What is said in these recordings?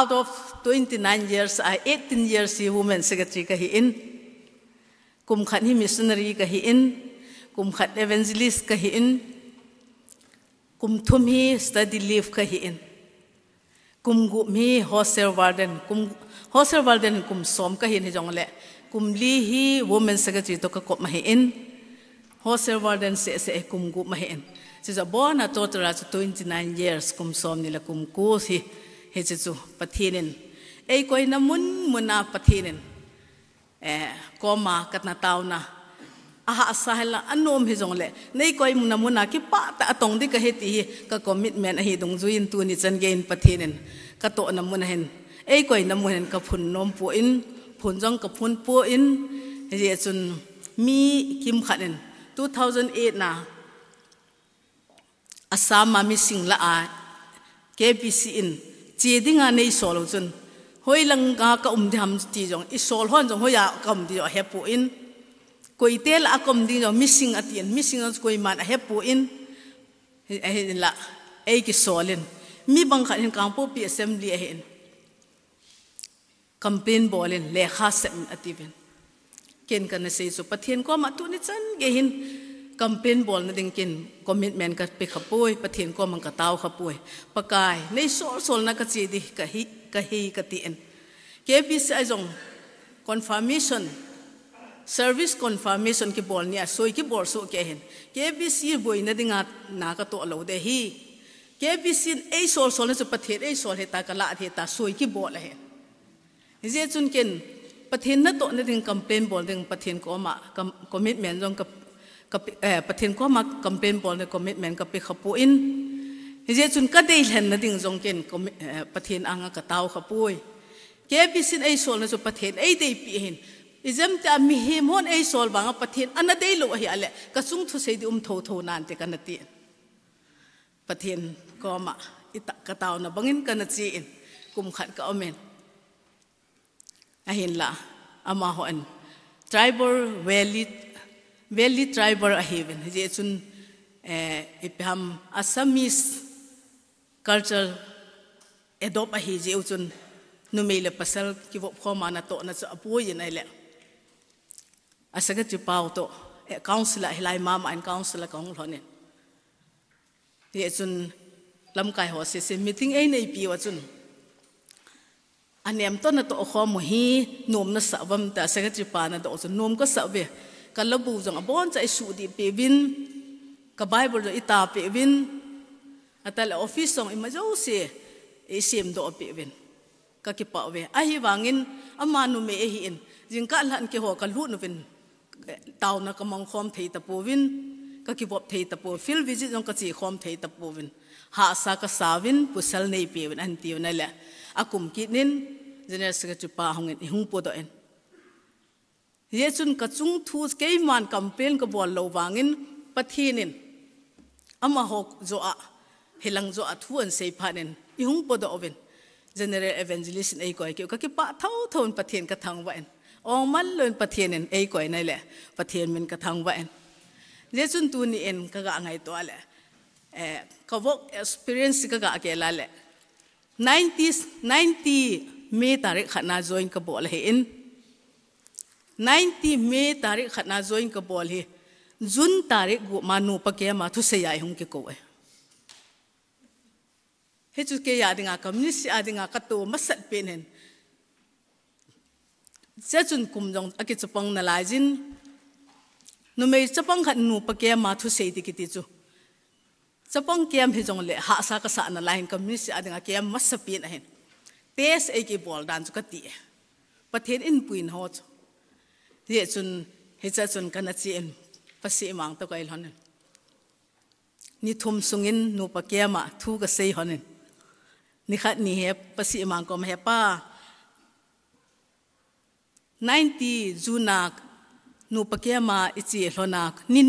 out of 29 years I 18 years hi women secretary ka hi in kum khan hi missionary ka hi in kum khan evangelist ka hi in kum thum hi study leave ka hi in kum gu mi hostel warden kum hostel warden kum som ka hi ni jong le kum li hi women secretary to ka kop ma hi in hostel warden se se kum gu ma hi in se bona total as 29 years kum som ni la kum ku si he chu chu pathinin ei koina mun muna pathinin e koma katna tauna aha asahla anom hi jongle nei Nam muna à ki pa ta atong di ka heti hi ka commitment hi dung juin tu ni chan gein pathinin ka to Nam mun hen ei koi Nam mun hen ka phun nôm phu in phun jong ka phun po in je chun mi kim khanen 2008 na asama mi singla a kbc in chỉ đi anh ấy sổ lâu chân hoi lăng ngà cả um thì hầm chỉ giống ít sổ hơn giống hoi à cầm thì giống hẹp bộ in coi tê là cầm thì giống missing ở tiền missing ở coi mà hẹp bộ in là ai cái sổ lên mi bang khai kang po pi assembly hen campaign bolin lekha sem ativen ken kan sẽ so pathian ko ma tu ni chan ge hin campaign bol na ding kin commitment ka pe khapoi pathin ko mang ka taw khapoi pakai nei sol sol na ka chi di ka hi ka hi ka ti en kpci jong confirmation service confirmation ki bol ni asoi ki bol so ke hen kbc boi na dinga na ka to lo de hi kbc ei sol sol na chu pathe ei sol he ta ka la the ta soi ki bol he je chun ken pathin na to na ding campaign bol ding pathin ko ma commitment jong ka กับเอ่อประเทศก็มาคัมเปญบอลในคอมมิชเมนต์กับไปขับปูอินเจ้าจุนก็ได้เห็นนะดิ่งจงเกนกับประเทศอังกฤษเต้าขับปุยแค่พิสินไอโซลนะจุประเทศไอได้ปีเห็นอิจมจะมีเหมอนไอโซลบางประเทศอันนั้นได้ลูกเหี้ยแหละก็สุ่งทุเสียดิอุ้มโทโทนานแต่กันตีประเทศก็มาอิตกะเต้านะบังอินกันจีนกุมขัดก็อเมนเห็นละอามาฮอน tribal valley valley tribal a heaven je chun eh, ipam assamese cultural adopt oh, a hi je chun numei le pasal ki vop kho mana to na cha apu yin ai le asaga chu pau to council hilai mam and council kong lhonin ye chun lam kai ho se se meeting ai nei pi wa chun anh em to na to kho mo hi nom na sa vam ta saga chu pa na do chun nom ka sa ve kalabu jong abon chai su di pevin ka bible jo ita pevin atal office song imajo se e sem do pevin ka ki pa we a hi wangin ama nu me e hi in jing ka lan ki ho ka lu nu vin taw na ka mong khom thei ta po vin ka ki bop thei ta po fil visit jong ka chi khom thei ta po vin ha sa ka savin pusal nei pevin an ti na le akum ki nin general secretary pa hongin hung po do en ye chun ka chung thu ke man campaign ka bol lo wangin pathinin ama hok zo a hilang zo a thu an sei phanin i hung podo oven general evangelist ei koi ke ka ki pa thau thon pathian ka thang wa en ong man lon pathian en ei koi nai le pathian min ka thang wa en ye chun tu ni en ka ga ngai to le eh ka wok experience ka ga ke la le 90s 90 me tarik khana join ka bol he in 90 May tarik khatna join ka bol hi jun tarik gu manu pa ke ma thu se yai hung ke ko he chu ke ya dinga kam ni si adinga ka to masat pen hen se chun kum jong aki chupong na lai jin nu mei chupong khat nu pa ke ma thu se ti ki ti chu chupong kem hi jong le ha sa ka sa na lai kam ni si adinga ke masat pen hen tes e ki bol dan chu ka ti pathen in puin ho chu เยจุนเฮจัจุนกันจีเอ็นภาษีมังตะกอยหอนนี่ทุมสุงินนูปะเกียมาทูกเซยหอนนี่ขัดนี่เฮภาษีมังก็มาเฮป้า90จูนักนูปะเกียมาอิจีหอนักนี่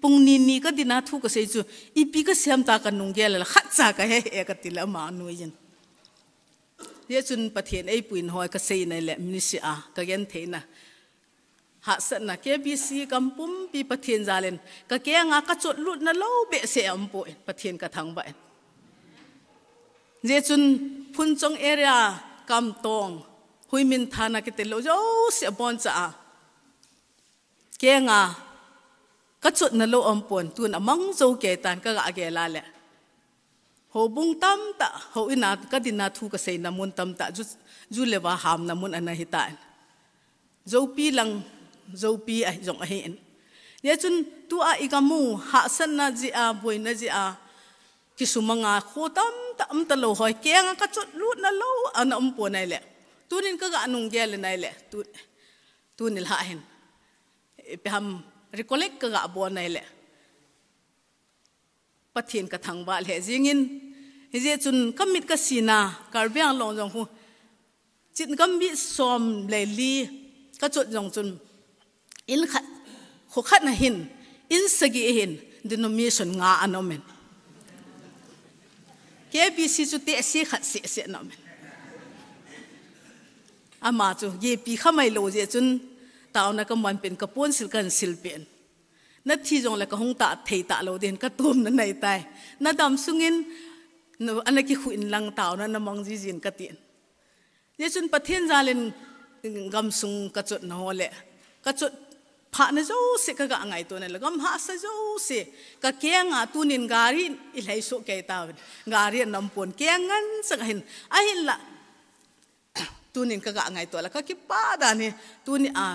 ปุงนี่นี่ก็ดินาทูกเซยจูอีปีก็เสียมตากันนุงเกลละขัดซากะเฮเอกติละมานุยินเยจุนประเทศไอปุ่นหอยกษซยในแหละมินิสซียก็ยันเทนะ hạ sân na ke bi si kam pum pi pathian zalen ka ke nga ka chot lut na lo xe se am po pathian ka thang ba je chun phun chong area cam tong hui min thana ke tên lâu jo se bon cha ke ngà ka chot na lo am pon tun amang zo ke tan ka ga ge la le ho bung tam ta ho ina ka din na thu ka se na mun tam ta ju ju lewa ham na mun ana hitan zo pi lang zopi ai zong ai en chun tu a igamu ha sân na ji a boi na ji a ki sumanga khotam ta am ta lo hoi ke nga ka chot lut na lo an am um po nai le tu nin ka ga anung ge le nai le tu tu nil ha hen e pe ham recollect ka ga bo nai le pathin ka thang ba le jingin je chun kamit ka sina karbyang long jong hu chỉ kam bi som le li cắt chot jong chun in khat khu khat na hin in sagi e hin denomination nga anomen KBC chu te si khat si se nomen ama chu ye pi khamai lo je chun taw na ka pin pen ka pon sil kan sil pen na thi jong la ka hung ta thei ta lo den ka tum na nei tai na dam sungin no anaki khu in lang taw na namang ji jin ka tin ye chun pathen jalen gam sung ka chot na hole ka chot khá na zo se ka ga ngai to na lagam ha sa zo se ka kenga tunin gari ilai so ke ta gari nam pon kengan sa hin ai la tunin ka ga ngai to la ka ki pa da ni tuni a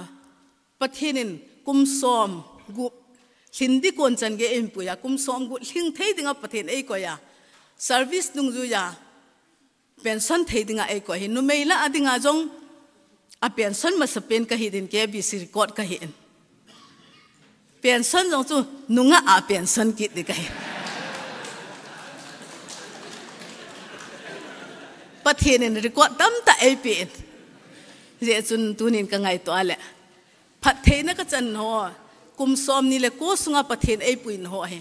pathinin kum som gu hindi kon chân cái em pu ya kum som gu hling thei dinga pathin ei ko ya service đúng rồi ya pension thấy thei dinga ei ko là nu meila adinga jong à pension mà sắp pen cái hi din ke bi si record ka hi biển sân giống chú nung à biển sân kít đi cái bắt thiên nên rồi quan tâm ta ai biển dễ chun tu nên cả ngày toa lẹ phát thế cái chân hoa cùng xóm ni là cố sung bắt thiên ai bùn hoa hè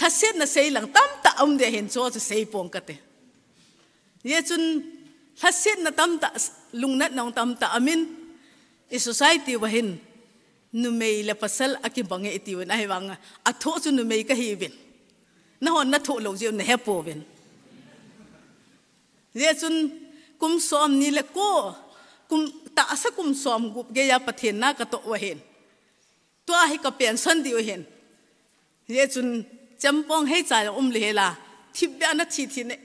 là xét nó xây lăng tâm ta ông để hiện cho cho xây bông cái dễ chun là xét nó tâm ta lung nát nong tâm ta amin society wahin numei la pasal aki bange itiun ai wanga atho chu numei ka hiwin na hon na tho lo je na hepo win ye chun kum som ni le ko kum ta asa kum som gup ge ya pathen na ka to wahin to hi ka pension di wahin ye chun champong hei chai um le la thibya na chi thi ne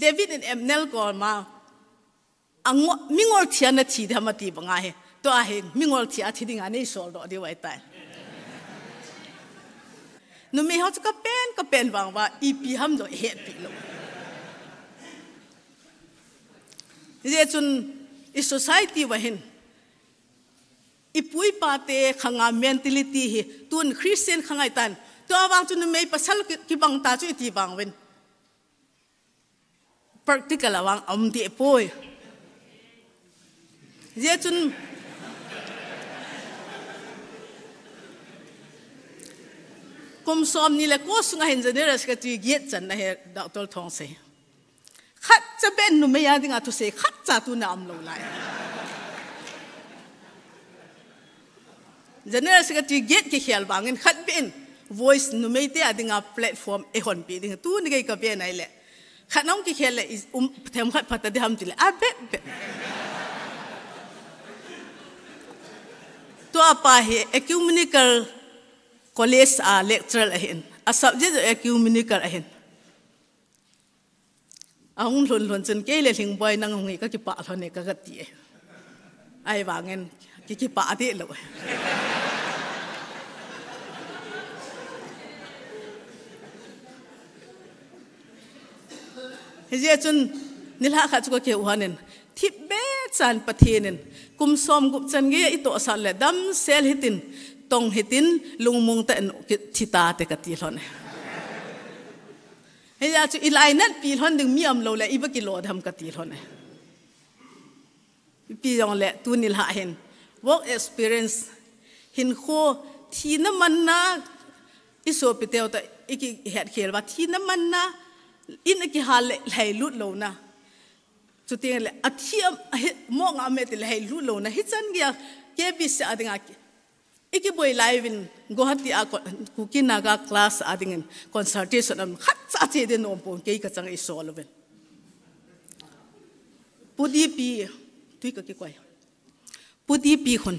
david in emnel ko ma angwa mingor thiana chi dhamati banga he ตัวเองมิงอลที่อาทิตย์งานนี้สอนดอกดีไว้แต่นุ่มมีเขาจะก็เป็นก็เป็นวังว่าอีพีห้ามดอกเหตุปีลงเรื่องจนอีสังคมว่าเห็นอีปุยปาเตขังอาเมนติลิตีฮีตุนคริสเตียนขังไอตันตัววังจนนุ่มมีภาษาคิบังตาจุที่บังเว้น practical awang om di poi. Dia chun kom som ni le ko sunga hen zene ras ka giet chan na he doctor thong se khat cha ben nu me ya ding tu se khat cha tu na am lo lai zene ras ka giet ki khial bangin khat bin voice nu me te ading platform e hon bi ding tu ni ge kan ka be nai le khat nong ki khial le is um them khat pat de ham ti le a ah, be be tu apa he ekumenical college a lecturer ahin a subject a ecumenical ahin ang lun lun chen ke le hing boy nang ngi ka ki pa thone ka ka ti e. ai wangen ki ki pa ti lo e. hezia chun nilha kha chu ko ke uhanen thip be chan pathianin kum som gup chan ge i to sa le dam sel hitin tong hitin lungmung te thi ta te ka ti hlon he ya chu ilai nat pi hlon ding mi am lo le iba ki lo dham ka ti hlon pi yong le tu nil ha hen work experience hin kho thi na man na iso pi teo ta iki het khel wa thi na man na in ki hal le lai lut lo na chu te le athi mong a me te lai lut lo na hi chan gya ke bi sa adinga ki iki boy live in gohati a kuki naga class adingen consultation am khat sa che de nom pon ke ka chang isolven e pudi pi tui ka ki kwai pudi pi khon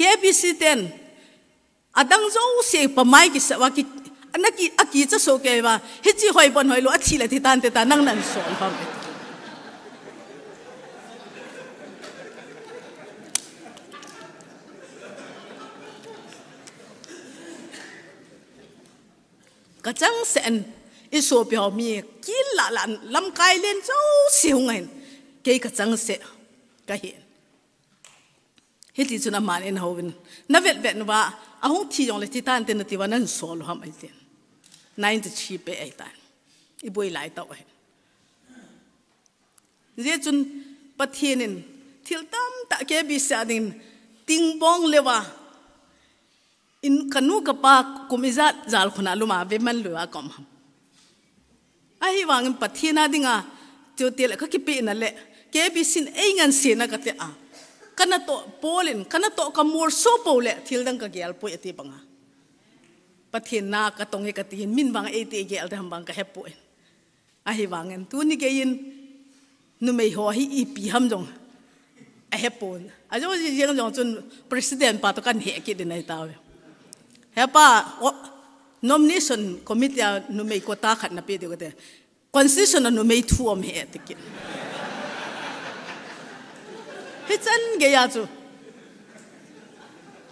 kbc ten adang zo se pa mai ki sawa ki anaki aki cha so ke ba hi chi hoi bon hoi lo achi la thi tan te ta nang nan sol pham 个精神，一说表面，几拉拉，冷开咧，就消个，这个精神，个很。迄时阵阿妈咧，那阵，那辈辈咧话，阿红体壮咧，只打 antenativa，能 solham 个天，那阵 cheap 个矮仔，伊不会来打个很。这阵，白天咧，天冷，打鸡血阿丁，顶棒咧话。in kanu kapa kumizat zal khuna luma ve man lua kom ham ai wang pathina dinga chu tel ka kipi na le ke bi sin ei ngan se na ka te a kana to polin kana to ka mor so po le thil dang ka gel po ati banga pathina ka tonge ka ti min wang ei te gel da ham bang ka he po ai wang en tu ni ge in nu mei ho hi i pi ham jong a he pon a jo jeng jong chun president pa to kan he ki dinai tawe hepa nomination committee nu mei kota khat na pe de ko te constitution nu mei thu om he te ki hichan ge ya chu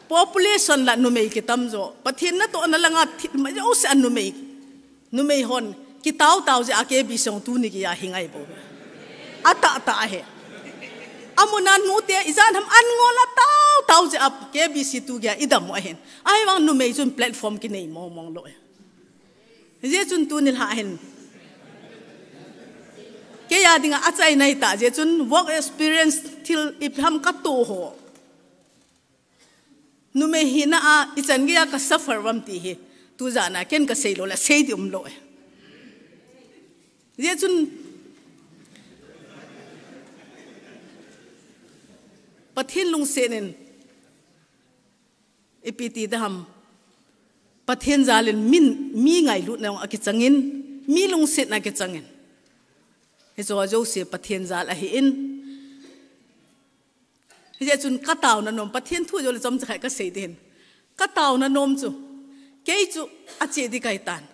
population la nu mei ki tam zo pathin na to na langa thit ma jo se nu mei nu mei hon ki tau tau ja ke bi song tu ni ki ya hingai bo ata ta he amuna nute izan ham an ngola tau tau je ap kbc tu gya idam wa hen ai wang nu mei chun platform ki nei mo mong lo je chun tu nil ha hen ke ya dinga achai nai ta je chun work experience til ip ham ka to ho nu mei hi na a ichan ge ya ka suffer wam ti hi tu jana ken ka sei lo la sei di um lo je chun pathin lung senen epiti da ham pathin zalin min mi ngai lut na a ki changin mi lung set na ki changin he zo zo se pathin zal a hi in he je chun ka taw na nom pathin thu jo le chom chai ka sei den ka taw na nom chu ke chu a che di kai tan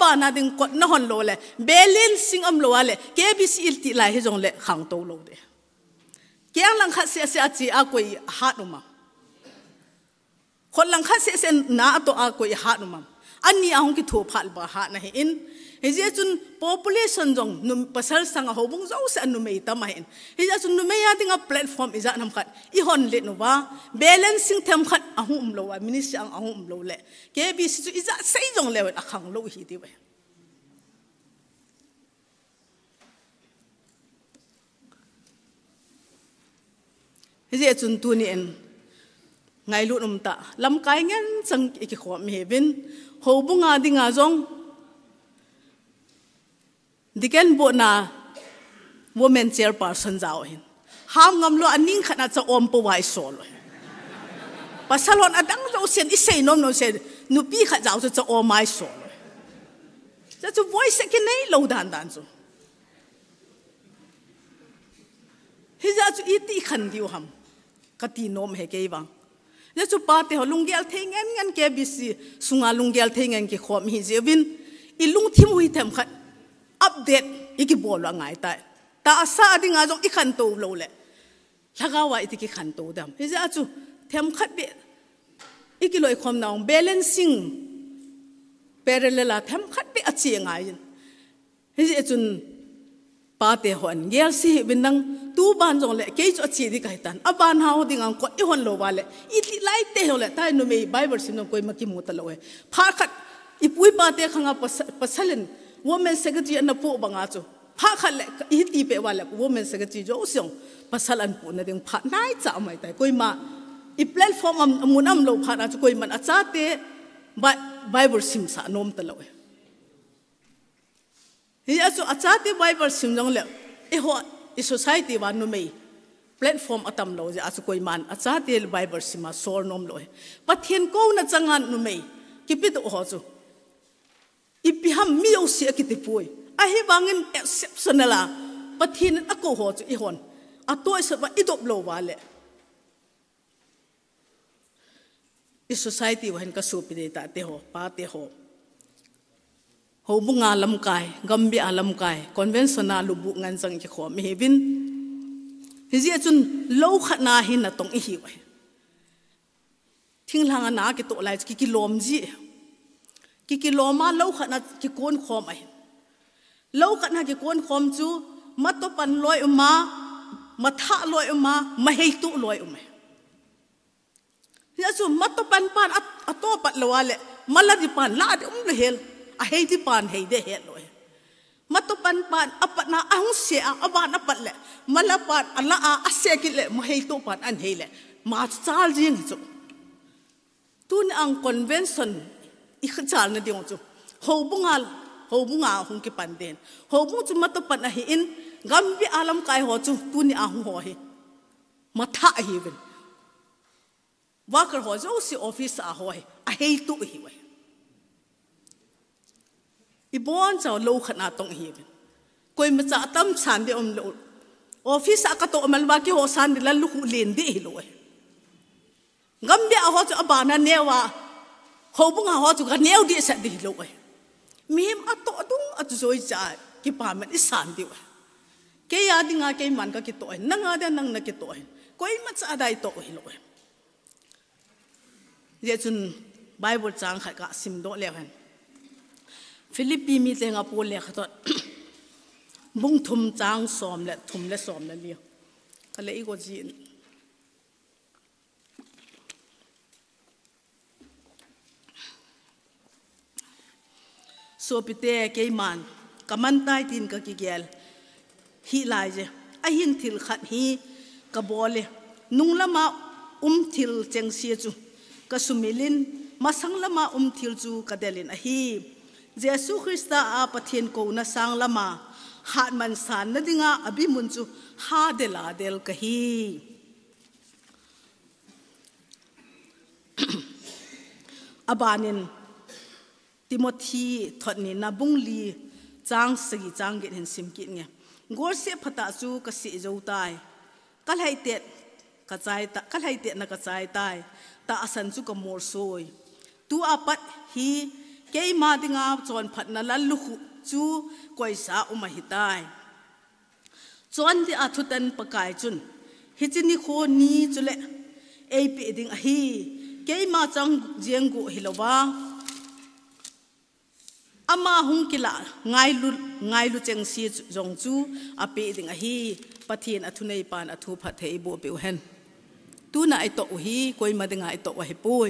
ba na ding kot na hon lo le belin sing am lo le kbc il ti lai he jong le khang to lo de Ke ang langkah siya siya ati ako i hanuma. Kon langkah siya siya na ato ako i hanuma. Ani ahong ki thua phal ba ha na hiin. Hezi chun population jong num pasal sanga hobung zau sa anu mei ta mahin. Hezi chun num mei ating a platform iza nam khat. I hon le no ba balancing them khat ahum lo wa minister ang ahum lo le. KBC chu iza sei jong le wa akhang lo hi di wa. je chun tu ni en ngai lu num ta lam kai ngen sang ki khom he bin ho bu nga di nga zong diken bo na women chairperson zao hin ham ngam lo aning khana cha om po wai so lo pasalon adang lo sen isei nom no sen nupi kha zao cha om mai so lo cha chu voice ke nei lo dan dan chu hi za chu iti khan diu ham kati nom he ke wang ya chu pa te holung gel theng en ngan ke bi si sunga lung gel theng en ki khom hi je win i lung thim hui them khat update i ki bol wa ngai ta ta asa ading a jong i khan to lo le laga wa i ti ki khan to dam he ja chu them khat be i ki loi khom naung balancing parallel a them khat be a chi ngai hin he je chun pape hon gel si binang tu ban jong le ke cho chi di kai tan aban hao ding ang ko i hon lo wale i ti lai te hole ta nu me bible sim no koi maki mu ta lo we pha khat i pui pa te khanga pasalin women secretary an po banga cho pha khat le i ti pe wale women secretary jo usong pasalan pu na ding pha nai cha mai ta koi ma i platform am munam lo pha na cho koi man acha te bible sim sa nom ta lo we he asu achati bible simjong le e ho i society wa nu mei platform atam lo je asu koi man achati bible sima sor nom lo pathian ko na changan nu mei kipit ho chu ipi ham mi o se kitipui a hi wangin exceptional la pathin ako ho chu i hon a toy sa ba idop lo wa le i society wa hen ka supi de ta te ho pa te ho hầu bu nga lam kai gam bi alam kai conventional lu bu ngan sang chi khom hi bin hi ji chun lo khat na hi na tong hi wa thing lang na ki to lai ki ki lom ji ki ki loma lo khat na ki kon khom ai lo khat na ki kon khom chu ma to pan loi ma ma tha loi ma ma hei tu loi ma ya chu ma to pan pan at to pat lo wale mala di pan la de um le hel a hei ti pan hei de he loi matupan pan pan, apat na ahung se ang aban apat le malapat ala a asekil le to pan an hei le ma chal jing chu tun ang convention i khchal na ding chu ho bungal ho bunga hung ki pan den ho bung chu pan a hi in gambi alam kai ho chu tuni ahung ho he matha hi ben wakar ho zo si office a ho he a hei tu hi wai ibon cho lo khana tong hi koi ma cha tam san de om lo office ka to malwa ki ho san de lalu hu len de hi lo e. ngam bia ho cho abana newa ho bunga ho cho ka neu de sa de hi lo e. mim a to dung a zoi cha ki pa man isan de ke ya dinga ke man ka ki to e. nang a de nang na ki to koi ma cha dai to hi lo ye chun bible chang kha ka sim do le hen ฟิลิปปีมีเตงอปูเล็กตอดบุ้งทุมจางสอมและทุมและสอมนั่นเดียวก็เลยอีกจีนสับิเตเกยมันกำมันใต้ดินกะกิเกลฮีไลยเจไอหินทิลขัดฮีกบอลเลยนุงละมาอุ้มทิลเจงเสียจูกะสุมิลินมาสังละมาอุ้มทิลจูกะเดลินอฮี Jesu Krista a pathian ko na sang lama hat man san na dinga abi munchu ha de la del kahi abanin timothy thotni na bungli chang sagi chang git hin sim kit nge gor se phata chu ka si zo tai kal hai te ka chai ta kal hai te na ka chai tai ta asan chu ka mor soi tu apat hi เกยมาดิงาจวนผัดนัลลุกจูกวยสาอุมาหิตายจวนที่อาทุตันปะกายจุนฮิจินิโคนีจุเลเอปีดิงอหีเกยมาจังเจียงกุฮิลวาอามาหุงกิลาไงลุไงลุเจงซีจงจูอปีดิงอหีปะเทียนอทุนนยปานอทุพัทเทบัวเปิวเฮนตูน่าไอตออุฮีกวยมาดิงาไอตอวะฮิปุย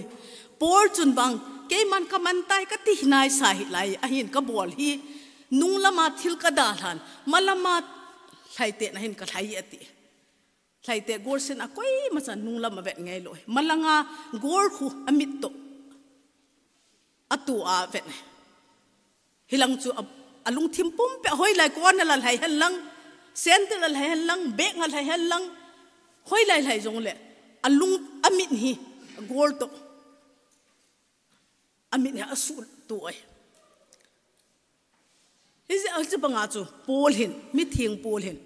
ปอ์จุนบัง cái man cái man tai ka ti nai sa hi anh a hin ka bol hi nung lama thil cái da lan malama thai te na hin ka thai ati sai te gor sen a koi ma san nung lama vet ngai loi malanga gor khu amit to atu a vet hilang chu alung thim pum pe hoi lai ko na lan hai han lang sen te lan hai han lang be ngal hai hen lang hoi lai lai jong le alung amit hi gor to amin ha asu tu ai is a chu panga chu pol hin mi thing pol hin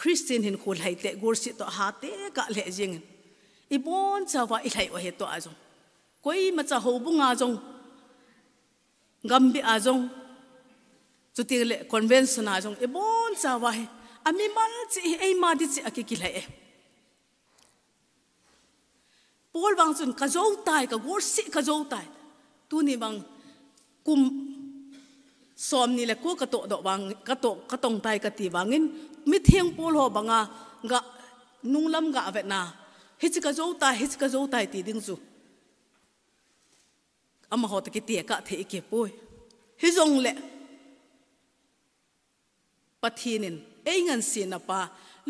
christian hin khul hai te gur si to ha te ka le jing i bon cha wa i lai wa he to a jong koi ma cha ho bu nga jong gam bi a jong chu ti le convention a jong i bon cha wa he ami mal chi ei ma di chi akiki lai e Paul bang chun ka zo tai ka gor si ka zo tai tu ni bang kum som ni le ko ka to do bang ka to ka tong tai ka ti bangin mi thieng Paul ho banga à, ga nung lam ga vet na hi chi ka zo tai hi chi ka zo tai ti ding zu ama ho ta ki ti ka the ke poi hi zong le pathinin ei ngan sin pa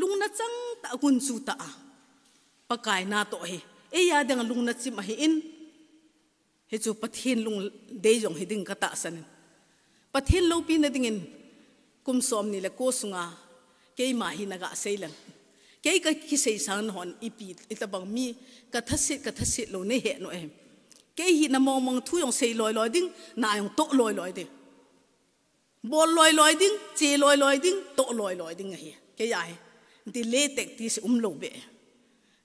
lung na chang ta gun chu ta a pakai na to hi e ya deng lung na chim hi in he chu pathin lung de jong hiding ka ta san pathin lo pi na dingin kum som ni la ko sunga ke ma hi na ga seilang ke ka ki sei san hon ipi itabang mi ka thasit ka thasit lo ne he no em ke hi na mong mong thu yong sei loi loi ding na yong to loi loi ding bol loi loi ding che loi loi ding to loi loi ding à hi ke ya he ti le tek ti um lo be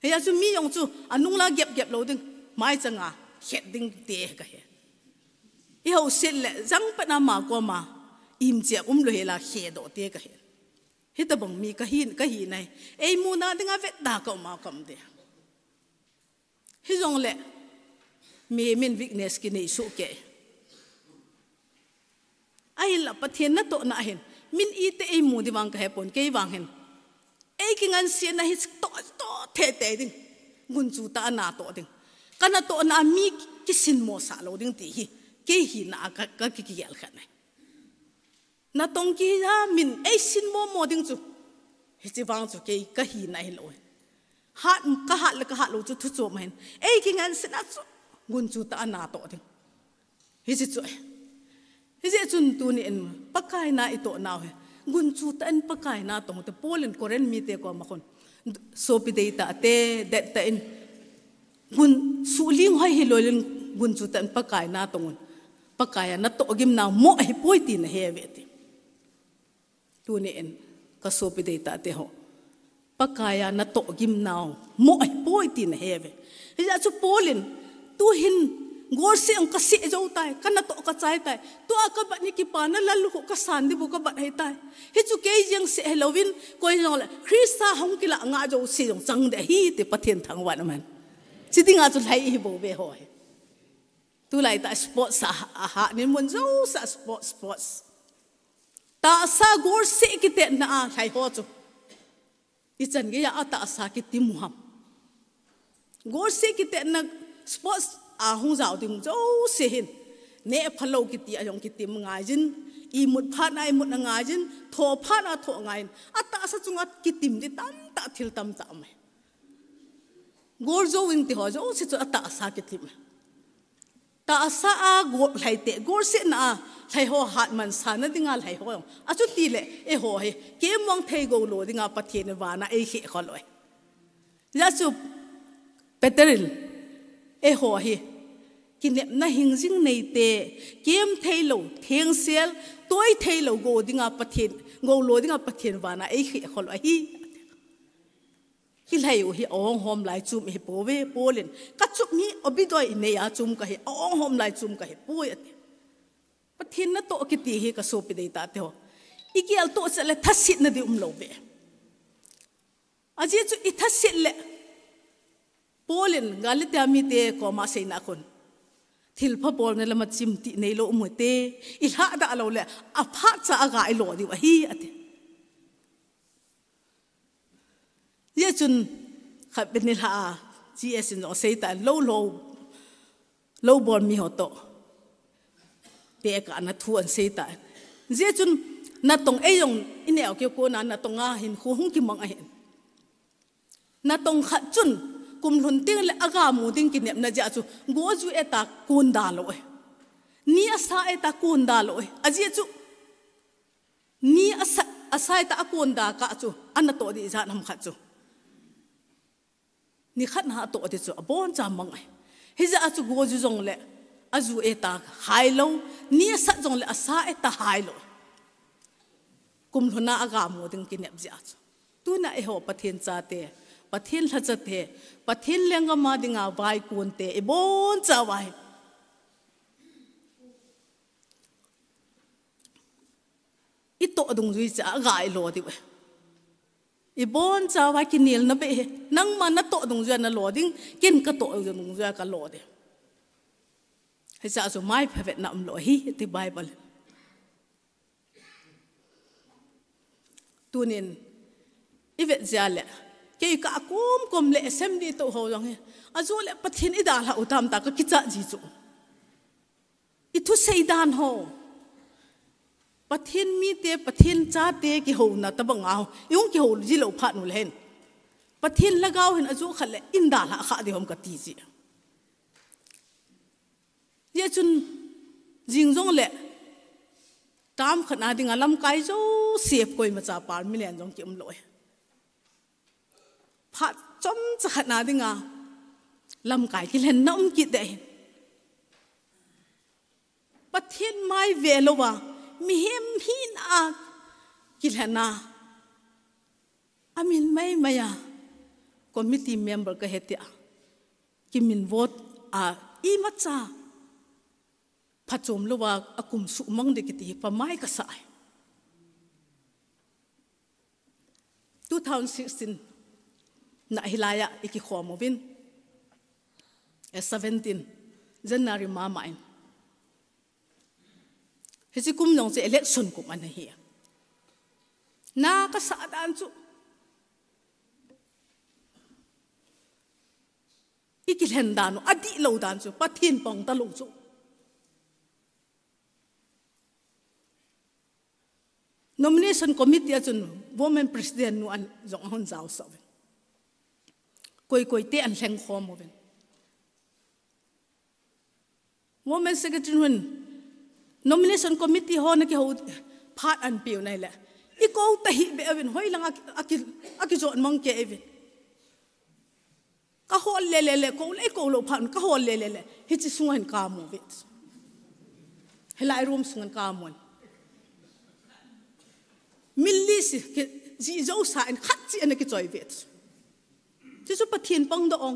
เฮียจูมียองจูอันนุ่งละเก็บเก็บเราดึงไม่จังอ่ะเห็ดดึงเตะกันเฮียอีเขาเสร็จแล้วจังปนามากัวมาอิมเจ้าอุ้มเลยละเห็ดดเตะกันเฮียเฮ็ดบังมีกะหินกะหีในเอ้มูนาดึงอ่ะเวทตาก็มาคำเดียเฮียจงเละมีมินวิกเนสกินไอสุเกไอ้ละประเทศนั่นตัวน่ะเห็นมินอีเตไอมูดีวังกะเฮปนเกยวังเห็น ai kinh an xiên này hít to to thế thế đinh ngun chú ta na to đinh cái na to na mi cái xin mò sa lô đinh thì hi cái hi na cái cái cái cái gel này na tông kia ra mình ai xin mò mò đinh chú hết chỉ vang chú cái cái hi na lô lo hát cái hát là cái hát lo chú thu chú mình ai kinh an xiên na chú ngun chú ta na to đinh hết chỉ chú hết chỉ chú tu ni en pakai na ito na hết gun chu ta en pa kai na tong te polen koren mi te ko ma khon so pi de ta te de ta en gun su ling hoi hi lolen gun chu ta en pa kai na tong pa kai na to gim na mo hi poi ti na he ve ti tu ne en ka so pi de ta te ho pa kai na to gim na mo hi poi ti na he ve ja chu polen tu hin ngor se ang kasi jo tai kana to ka chai tai to ka bat ni ki pana lalu ko ka san di bu ka bat hai tai hi chu ke jeng se halloween koi jong la krista hong ki la nga jo si jong chang de hi te pathian thang wan man chi ti nga chu lai hi bo be ho he tu lai ta sports sa ha ni mon jo sa sports sports ta sa gor se ki te na lai ho chu i chan ge ya ta sa ki ti muham gor se ki te na sports à hung dạo tìm dấu xe hin nè phát lâu kì tì ayong kì tì mà ngài dinh i một phát ai một ngài dinh thô phát à thô ngài à ta sát chung à kì tìm đi tam ta thil tam ta mày gor dấu in tì hò dấu xe cho à ta sát kì tìm ta sát à gor lại tệ gor xe na thầy ho hạt man sa na dinga thầy ho yong à chút tì lệ e ho he kế mong thầy gồ lô dinga bắt thiên và na e khẽ khó lỗi giá chụp Peteril, e ho he kỷ niệm na hình dung ding nei te kem thei lo theng sel toi thei lo go dinga pathin go lo thiên pathin na ấy khi khol a hi khi lai u hi ông hôm lại chum à hi po ve polen ka chup ni obidoi ne ya á ka hi ông hôm lại chum ka hi poi ati thiên na to cái ti hi ka so pi dei ta te ho iki al to thất sĩ na đi um lâu về à lo ve aje chu i thasit le polen galit ami te ko ma sei na con ทิลพบอลเนี่ยละมาจิมติในโลมวยเตอิละดาเราเลยอภัสอากาศลอดิวะฮีอะเตยจุนขับเป็นนิลาจีเอสินอเซตันโลโลโลบอลมีหัวโตเปียกันนัทวนเซตันเยจุนนัตรงเอยงอินเอลเกี่ยวกับนั้นนัตรงอาหินคูหงกิมังเห็นนัตรงขัดจุน kum lun ting le aga mu ting ki nem na ja chu go ju eta kun da lo e. ni asa eta kun da lo e. aji chu ni asa asa eta kun da ka chu an to di ja nam kha chu ni khat na to di chu abon cha mang ai e. hi ja chu go ju jong le azu eta hai lo ni asa jong le asa eta hai lo kum luna aga mu ting ki nem ja chu tu na e ho pathian cha te pathin la cha the pathin lenga ma dinga vai kun te e bon cha vai i to dung zui cha gai lo di we i e bon cha vai kin nil na be nang ma na to dung zui na lo ding kin ka to dung zui ka lo de hay cha so mai phe vet nam lo hi ti bible tunin ivet zia le ke ka kum kum le sem di to ho long azu le pathin ida la tam ta có ka kicha ji chu ithu sei dan ho pathin mi tế, te pathin cha te ki ho na ta bang ao yung ki ho ji lo phat nu len pathin lagaw hin azu khale inda la kha di hom ka ti ji ye chun jing jong à, le tam khana đi ngắm cái zo xếp koi mà cha par mi len jong ki um loi พระจอมจะขนาดงาลำไก่กิเลนน้ำกิดเดประเทศไม่เวลวะมีเฮมหินอากิเลนาอามินไม่ม่ยาคอมมิตี้เมมเบอร์ก็เหตุอะกิมินวอดอาอีมัจจาะจมลวะอากุมสุมังเด็กตีปะไม่กษัย2016 na hilaya iki khomovin e 17 january ma ma in hiji kum nong che election kum an hi na ka sa dan chu iki len dan adi lo dan chu pathin pong ta lu chu nomination committee chun women president nu an jong hon jaw sawi koi koi te an leng khom mo ben women secretary hun nomination committee ho na ki ho phat an piu nai la i ko ta hi be evin hoi langa aki aki zo mong ke evin ka ho le le le ko le ko lo phan ka ho le le le hi chi sungan ka mo ve helai room sungan ka mo millis ki ji zo sa en khat chi an ki choi ve ที่สุดประเทียนป้องดอง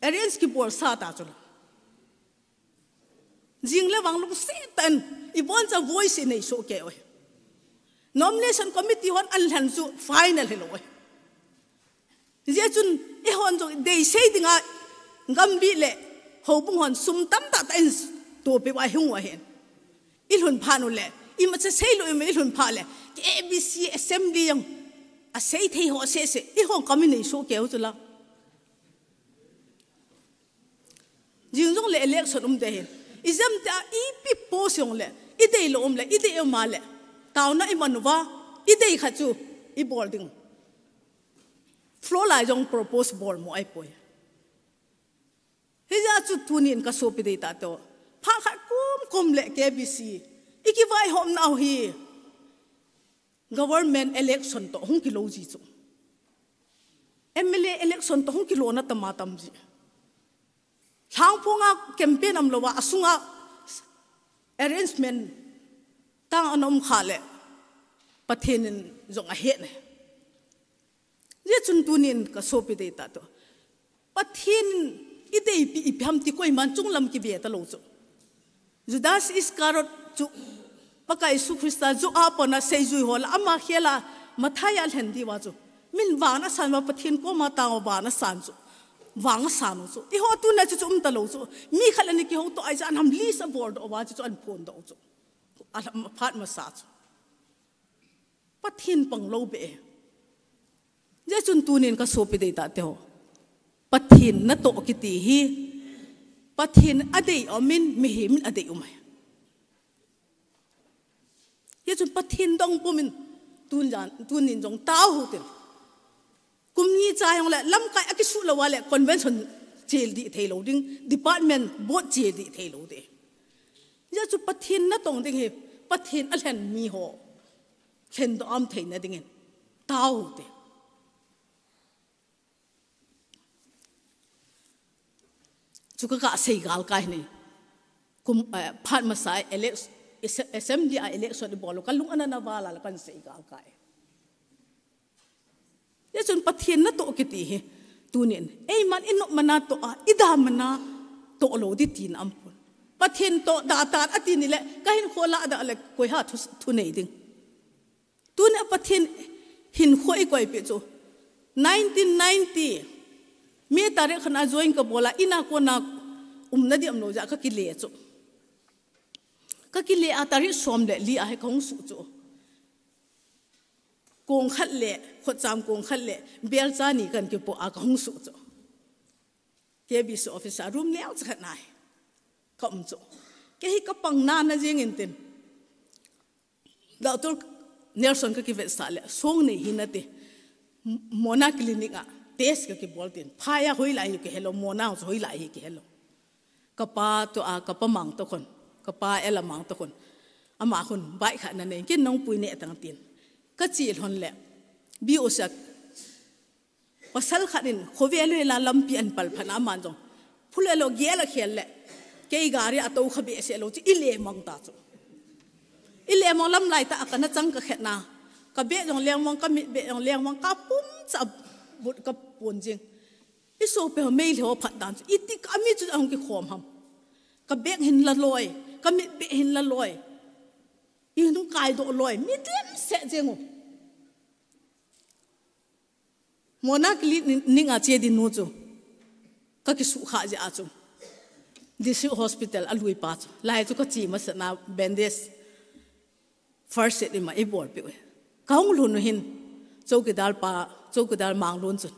เอเรียนสกิบอลซาตาจุลจิงเลวังลุกเซตันอีบอนจะ voice ในสุเกอ nomination committee ฮอนอันหลันสุ final hello เลย giờ chun e hon zo de sei dinga ngam bi le ho bung hon sum tam ta ta to pe wa hung wa hen il hun phanu le i ma che sei lo i ma hun pha le abc assembly yang à sẽ thì họ sẽ sẽ ít họ có mình này số kéo cho lắm riêng dùng lệ lệ số ông đây izam ta ý bị bố xong lệ ý đây là ông lệ ý đây ông mà lệ tao nói mà nuva ý đây khát chú ý bỏ đi flow lại dùng propose bỏ mua ai bồi thế ra chú tuân yên cái số bị đây ta to phát khát cúm cúm lệ KBC ý cái vai hôm nào hi government election to hung kilo ji chu MLA election to hung kilo na tama tam ji thang phunga campaign am lowa asunga arrangement ta anom khale pathenin jong a he ne je chun tunin ka sopi de ta to pathin ide ipi ipham ti koi man chung lam ki be ta lo chu judas iskarot chu paka isu krista zu apona sei zui hol ama khela mathai al hendi wa chu min na san ma pathin ko ma ta na san chu wang san chu i ho tu na chu um ta lo chu mi khala ni ki ho to ai jan ham li sa board o wa chu an phone do chu al phat ma sa chu pathin pang lo be je chun tu nin ka sopi de ta te ho pathin na to ki ti hi pathin adei omin mi hi min adei umai ye chun pathin dong pumin tun jan tun nin jong tau hu tin kum ni cha yong la lam kai aki su la wa le convention chel di thei lo ding department board chel di thei lo de ye chu pathin na tong ding he thiên a len mi ho khen do âm thei na ding en tau hu te chu ka ka sei gal này, ni kum phat ma sai alex assembly a election de bolo kalung anana wala la kan se ga kai ye chun pathian na to kiti he tunin ei man inno mana to a ida mana to lo di tin am pathien to da ta ati ni le kahin khola da le koi ha thu thu nei ding tun a pathien hin khoi koi pe chu 1990 me tare khana join ka bola ina ko na umna di amlo ja ka ki le chu các cái lệ atari xóm lệ li ai không sụ chỗ công khát lệ khót chăm công khát lệ bia cha ni cần cái bộ à không sụ chỗ cái bị số officer room leo chắc này không chỗ cái hi cái bằng nan là riêng in tin đạo tôi Nelson cái vệ sa lệ xuống này hi nát mona clinic à test cái bol tin phaya hồi lại cái hello mona hoi lại cái hello kapa to a kapa mang to kon ก็ปาเอลมังตะคนอามาคนใบขันนั่นเองกินน้องปุยเนตังตินก็จีหอนแหละบิอสักภาษลขันินโคเวลุยลาลัมพีอันปัลพนามันจงพูดเลยเรเยลเขียนแหละเกยการีอัตโอขบีเสลจีอิเลมังตาจงอิเลมังลมไลตาอักนจังกะเขนากบเบยงเลียงมังกีเบยงเลียงมังกะปุ่มจับบุตรกบปวนจริงอิโซเปอเมลหัวผัดดันอิติกามิจุดอังกิขอมหำกบเบยงหินละลอย kamit be hin la loi i nu kai do loi mi tem se jengo monak li ninga che di nu chu ka ki su kha ja a chu district hospital alui à pa chu lai chu ka chi ma sa na bandage first set ma e bor pe kaung lu nu hin chokidar pa chokidar mang lun chu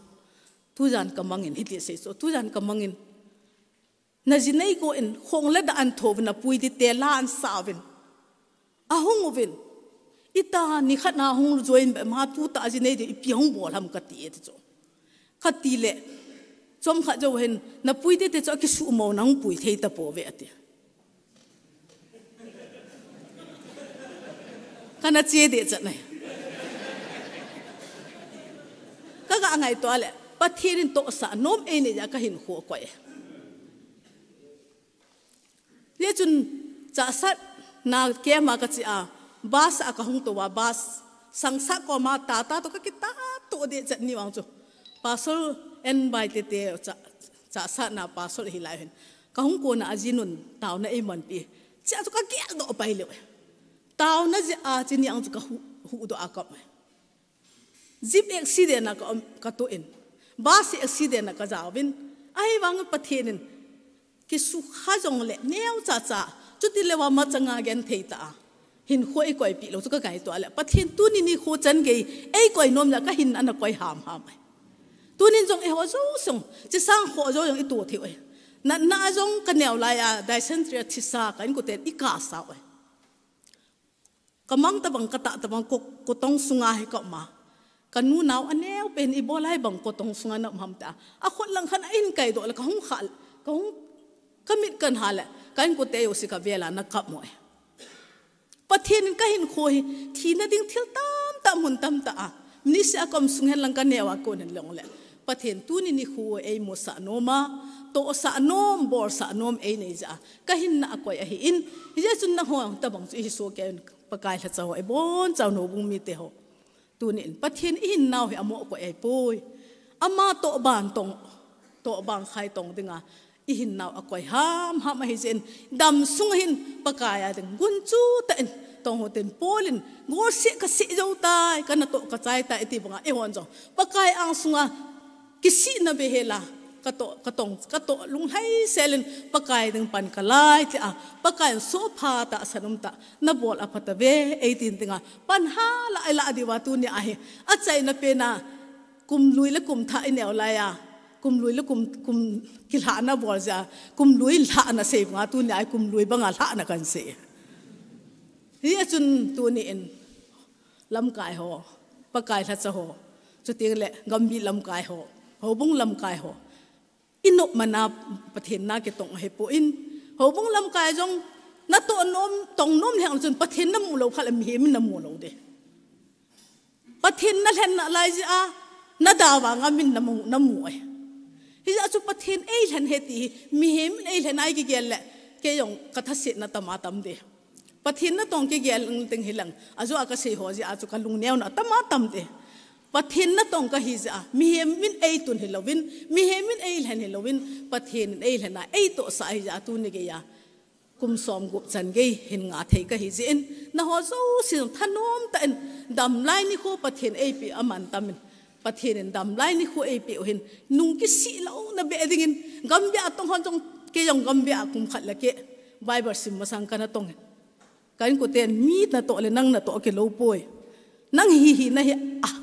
tu jan kamangin hiti se chu tu jan kamangin na jinai go in khong la da an thobna pui di te la an savin ahung ovin ita ni khat na hung join ba ma tu ta jinai de pi hung bol ham ka ti et cho ka ti le chom kha jo hen na pui de te cho ki su mo nang pui thei ta po ve ate kana che de cha nai ka ga ngai to le pathirin to sa nom e ne ja ka hin kho ko e le chun cha sat na ke ma ka chi a bus a ka hung to wa bus sang sa ko ma ta ta to ka ki ta to de chat ni wang chu pasol en bai te te cha cha sat na pasol hi lai hen ka hung ko na ajinun taw na e man pi cha to ka ki do pai le taw na ji a chi ni ang chu ka hu hu do a ka zip accident na ka ka to in bus accident na ka zawin ai wang pathenin ิสุขาจงเละเนวจ้าจ้าจุดดียเว่ามาจังงาเกนเทิดตาหินหวอยก้อยปีเราจะก็ไงตัวเลยปัะเทนตัวนี้นี่โคจันเกยเอ้ก้อยนมแล้วก็หินอันนั้นก้อยหามหามไตัวนี้จงเอ้วจงส่งจะสร้างหัวจงอยงไอ้ตัวเที่วไอนั่นน่าจงกันแนวลายอะไดเซนทรียทิสากันกูเต็ดอีกาสาวเอ้กำมังตะบังกะตะตะบังกกต้องสุงาให้ก็มากันนูนาอันแนวเป็นอีโบไลบังกต้องสุงานับหามตาอะคนหลังขันอินไก่ตัวลยก็หงขัลก็หง kamit kan hala kan ku te yosi ka vela na kap mo pathin ka hin khoi thina ding thil tam ta mun tam ta a ni se akom sung hen lang ka newa ko nen long le patien tu ni ni khu e mo sa no ma to sa nom bor sa nom e nei za ka hin na ko ya hi in je chun na ho ta bang chi so ke pakai la chaw ai bon chaw no bung mi te ho tu ni pathin in naw hi à, amo ko e poi ama à, to ban tong to bang khai tong dinga ihin nau akoi ham ham hi zen dam sung hin pakaya den gun chu ten tong ho ten polin go se ka se jo tai kana to ka chai ta eti banga e hon jo pakai ang sunga kisi na be hela ka to ka tong ka to lung hai selin pakai den pan kalai ti a pakai so pha ta sanum ta na bol a phata ve 18 e tinga pan ha la la adiwa tu ni a he a chai na pe na kum lui la kum tha i neu la ya kum lui la kum kum ki la na bol za kum lui la na se nga tu ni ai kum lui banga la na kan se hi chun tu ni en lam kai ho pa kai tha cha ho chu tiếng lệ gam bi lam kai ho ho bung lam kai ho inop mana pathen na ke tong he po in ho bung lam kai jong na to nom tong nom hang chun pathen na mu lo khala mi hem na mu lo de pathen na len na lai ji na da wa nga min na mu na mu ai hi a chu pathin ei hlan he ti mi hem ei hlan ai ki gel le ke yong katha se na tama tam de pathin na tong ki gel ng teng hilang azu aka se ho ji a chu ka lung neu na tama tam de pathin na tong ka hi za mi hem min ei tun hilowin mi hem min ei hlan hilowin pathin ei hlan na ei to sa hi ja à, tu ni ge ya kum som gup chan ge hin nga thei ka hi jin na ho zo sin thanom ta en dam lai ni ko pathin ei pi aman tamin pathin in đầm lai ni khu ei pe hin nung ki si lo na be ding in gam bia atong hon jong ke jong gam bia kum khat la vài bible sim mà sang cái kana cái anh có tiền mi na to le nang na to cái lâu bôi nang hi hi na hi a ah,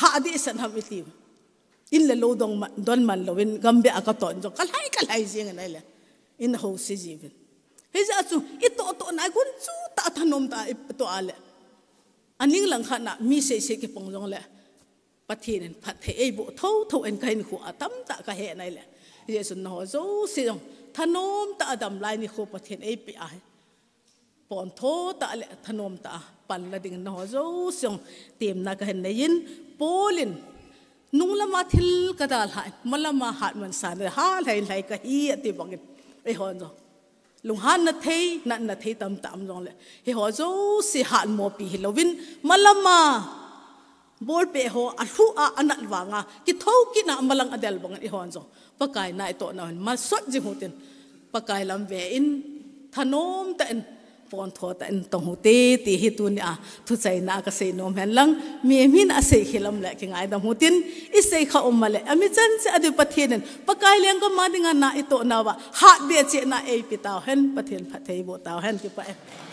ha de san ham itim in là lâu dong man don man lâu bên gam bia ka ton jong cái hai cái hai jing na là in ho si jivin he giờ chu ít to to này gun chu ta thanom ta i to ale aning lang khana mi se se cái pong jong le bắt thì nên phát thế bộ thâu thâu anh cái khu ở à, tâm tạ cái hệ này là giờ sun nó dấu xí rong thân ôm tạ đầm lại nên khu bắt thì ấy bị ai bọn thô tạ lệ thân ôm ta bàn là đình nói dấu xí rong tìm na cái hình này yên polin nung lama thil cái đó lại malama hạt man san ha lại lại cái hi ti bangin ai hon rồi lung han na thấy nặn na thấy tâm tâm rồi lệ hi ho dấu xí hạt mò pi hi lovin malama bor pe ho a hu a anat wanga ki thau ki na malang adel bangan i hon zo pakai nai to na ma sot ji hutin pakai lam ve in thanom ta in pon tho ta in tong hute ti hi tu ni a thu chai na ka sei nom hen lang mi min a sei khilam la ki ngai da hutin i sei kha um male ami chan se adu pathien pakai leng ko ma dinga na i to na wa ha be che na e pi taw hen pathian phathei bo taw hen ki pa